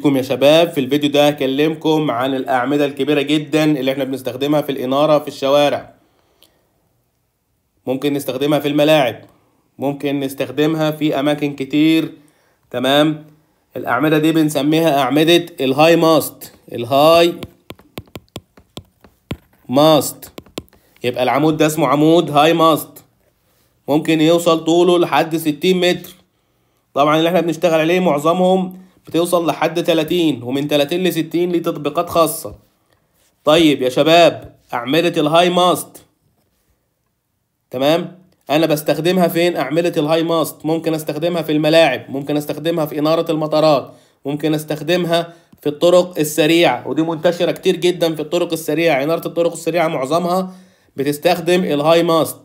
بكم يا شباب في الفيديو ده هكلمكم عن الأعمدة الكبيرة جدا اللي احنا بنستخدمها في الإنارة في الشوارع ممكن نستخدمها في الملاعب ممكن نستخدمها في أماكن كتير تمام الأعمدة دي بنسميها أعمدة الهاي ماست الهاي ماست يبقى العمود ده اسمه عمود هاي ماست ممكن يوصل طوله لحد ستين متر طبعا اللي احنا بنشتغل عليه معظمهم بتوصل لحد 30 ومن 30 ل 60 ليه تطبيقات خاصة طيب يا شباب أعمدة الهاي ماست تمام أنا بستخدمها فين أعمدة الهاي ماست ممكن أستخدمها في الملاعب ممكن أستخدمها في إنارة المطارات ممكن أستخدمها في الطرق السريعة ودي منتشرة كتير جدا في الطرق السريعة إنارة الطرق السريعة معظمها بتستخدم الهاي ماست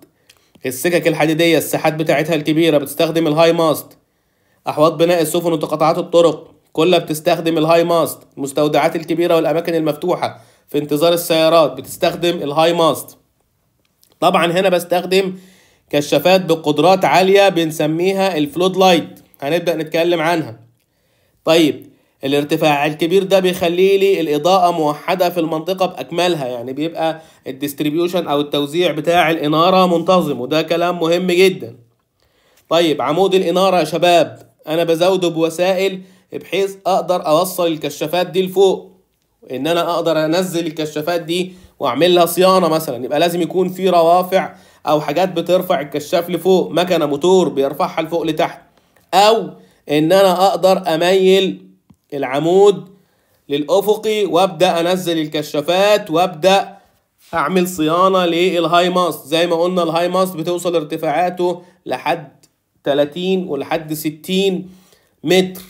السكك الحديدية الساحات بتاعتها الكبيرة بتستخدم الهاي ماست أحواض بناء السفن وتقاطعات الطرق كلها بتستخدم الهاي ماست المستودعات الكبيرة والأماكن المفتوحة في انتظار السيارات بتستخدم الهاي ماست طبعا هنا بستخدم كشافات بقدرات عالية بنسميها الفلود لايت هنبدأ نتكلم عنها طيب الارتفاع الكبير ده بيخلي لي الإضاءة موحدة في المنطقة بأكملها يعني بيبقى الديستريبيوشن أو التوزيع بتاع الإنارة منتظم وده كلام مهم جدا طيب عمود الإنارة يا شباب انا بزوده بوسائل بحيث اقدر اوصل الكشافات دي لفوق ان انا اقدر انزل الكشافات دي واعمل لها صيانه مثلا يبقى لازم يكون في روافع او حاجات بترفع الكشاف لفوق مكنه موتور بيرفعها لفوق لتحت او ان انا اقدر اميل العمود للافقي وابدا انزل الكشافات وابدا اعمل صيانه للهاي ماست زي ما قلنا الهاي ماست بتوصل ارتفاعاته لحد 30 ولحد 60 متر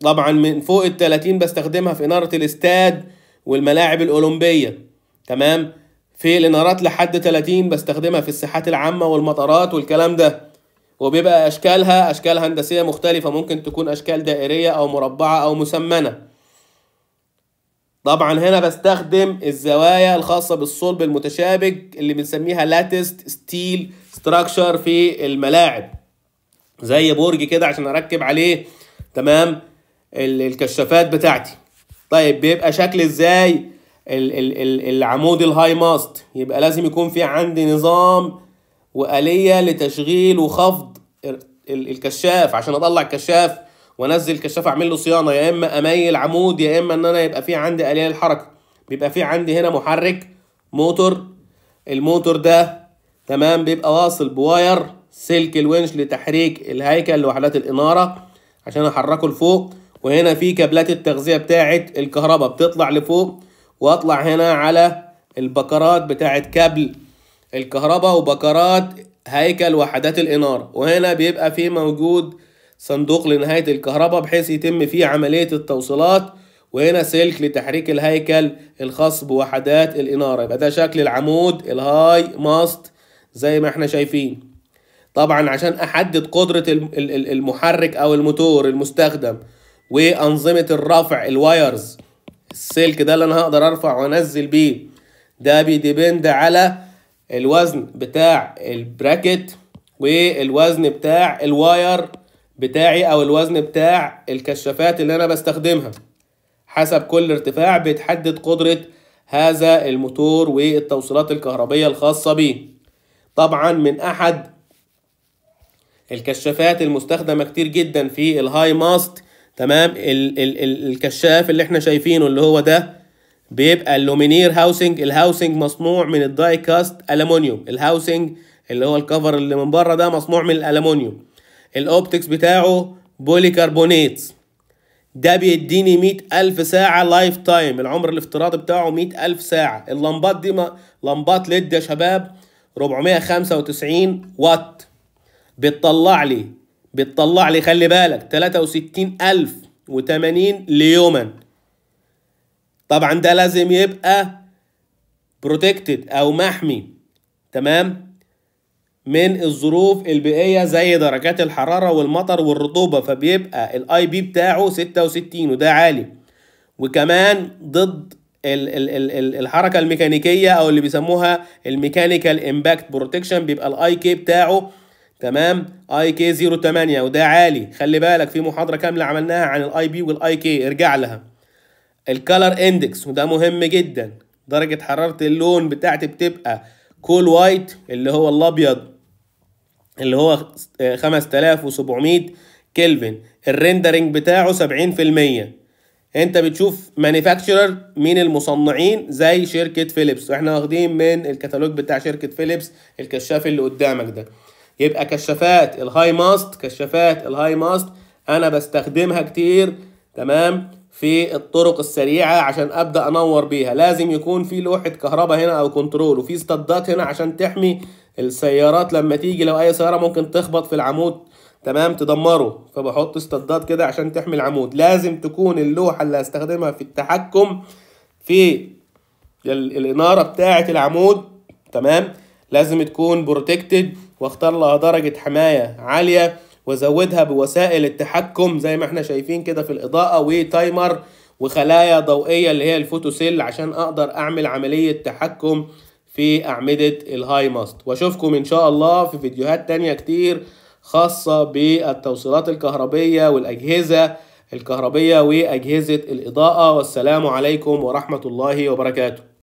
طبعا من فوق ال 30 بستخدمها في اناره الاستاد والملاعب الاولمبيه تمام في الانارات لحد 30 بستخدمها في الساحات العامه والمطارات والكلام ده وبيبقى اشكالها اشكال هندسيه مختلفه ممكن تكون اشكال دائريه او مربعه او مسمنه طبعا هنا بستخدم الزوايا الخاصه بالصلب المتشابك اللي بنسميها لاتست ستيل ستراكشر في الملاعب زي برج كده عشان اركب عليه تمام الكشافات بتاعتي طيب بيبقى شكل ازاي العمود الهاي ماست يبقى لازم يكون في عندي نظام وآلية لتشغيل وخفض الكشاف عشان اطلع الكشاف وانزل الكشاف اعمل له صيانه يا اما اميل عمود يا اما ان انا يبقى في عندي آلية للحركه بيبقى في عندي هنا محرك موتور الموتور ده تمام بيبقى واصل بواير سلك الونش لتحريك الهيكل لوحدات الاناره عشان احركه لفوق وهنا في كابلات التغذيه بتاعه الكهرباء بتطلع لفوق واطلع هنا على البكرات بتاعه كابل الكهرباء وبكرات هيكل وحدات الاناره وهنا بيبقى في موجود صندوق لنهايه الكهرباء بحيث يتم فيه عمليه التوصيلات وهنا سلك لتحريك الهيكل الخاص بوحدات الاناره يبقى ده شكل العمود الهاي ماست زي ما احنا شايفين طبعا عشان احدد قدره المحرك او الموتور المستخدم وانظمه الرفع الوايرز السلك ده اللي انا هقدر ارفع وانزل بيه ده بيديبند على الوزن بتاع البراكت والوزن بتاع الواير بتاعي او الوزن بتاع الكشافات اللي انا بستخدمها حسب كل ارتفاع بتحدد قدرة هذا الموتور والتوصيلات الكهربية الخاصة بيه طبعا من احد الكشافات المستخدمه كتير جدا في الهاي ماست تمام ال ال ال الكشاف اللي احنا شايفينه اللي هو ده بيبقى اللومينير هاوسنج الهاوسنج مصنوع من الداي كاست الومنيوم الهاوسنج اللي هو الكفر اللي من بره ده مصنوع من الالومنيوم الاوبتكس بتاعه بولي كربونيت ده بيديني مئة ألف ساعة لايف تايم العمر الافتراضي بتاعه مئة ألف ساعة اللمبات دي ما لمبات ليد يا شباب 495 وات بتطلع لي بتطلع لي خلي بالك 63080 ليوما طبعا ده لازم يبقى بروتكتد او محمي تمام من الظروف البيئيه زي درجات الحراره والمطر والرطوبه فبيبقى الاي بي بتاعه 66 وده عالي وكمان ضد الـ الـ الـ الـ الحركه الميكانيكيه او اللي بيسموها الميكانيكال امباكت بروتكشن بيبقى الاي كي بتاعه تمام اي كي 08 وده عالي خلي بالك في محاضره كامله عملناها عن الاي بي والاي كي ارجع لها الكالر اندكس وده مهم جدا درجه حراره اللون بتاعتي بتبقى كول وايت اللي هو الابيض اللي هو 5700 كلفن الريندرنج بتاعه 70% انت بتشوف مانيفاكتشرر مين المصنعين زي شركه فيليبس واحنا واخدين من الكتالوج بتاع شركه فيليبس الكشاف اللي قدامك ده يبقى كشافات الهاي ماست كشافات الهاي ماست انا بستخدمها كتير تمام في الطرق السريعه عشان ابدا انور بيها لازم يكون في لوحه كهرباء هنا او كنترول وفي استادات هنا عشان تحمي السيارات لما تيجي لو اي سياره ممكن تخبط في العمود تمام تدمره فبحط استادات كده عشان تحمي العمود لازم تكون اللوحه اللي هستخدمها في التحكم في الاناره بتاعه العمود تمام لازم تكون بروتكتد واختار لها درجة حماية عالية وازودها بوسائل التحكم زي ما احنا شايفين كده في الاضاءة وتايمر وخلايا ضوئية اللي هي الفوتوسيل عشان اقدر اعمل عملية تحكم في اعمدة الهاي ماست واشوفكم ان شاء الله في فيديوهات تانية كتير خاصة بالتوصيلات الكهربية والاجهزة الكهربية واجهزة الاضاءة والسلام عليكم ورحمة الله وبركاته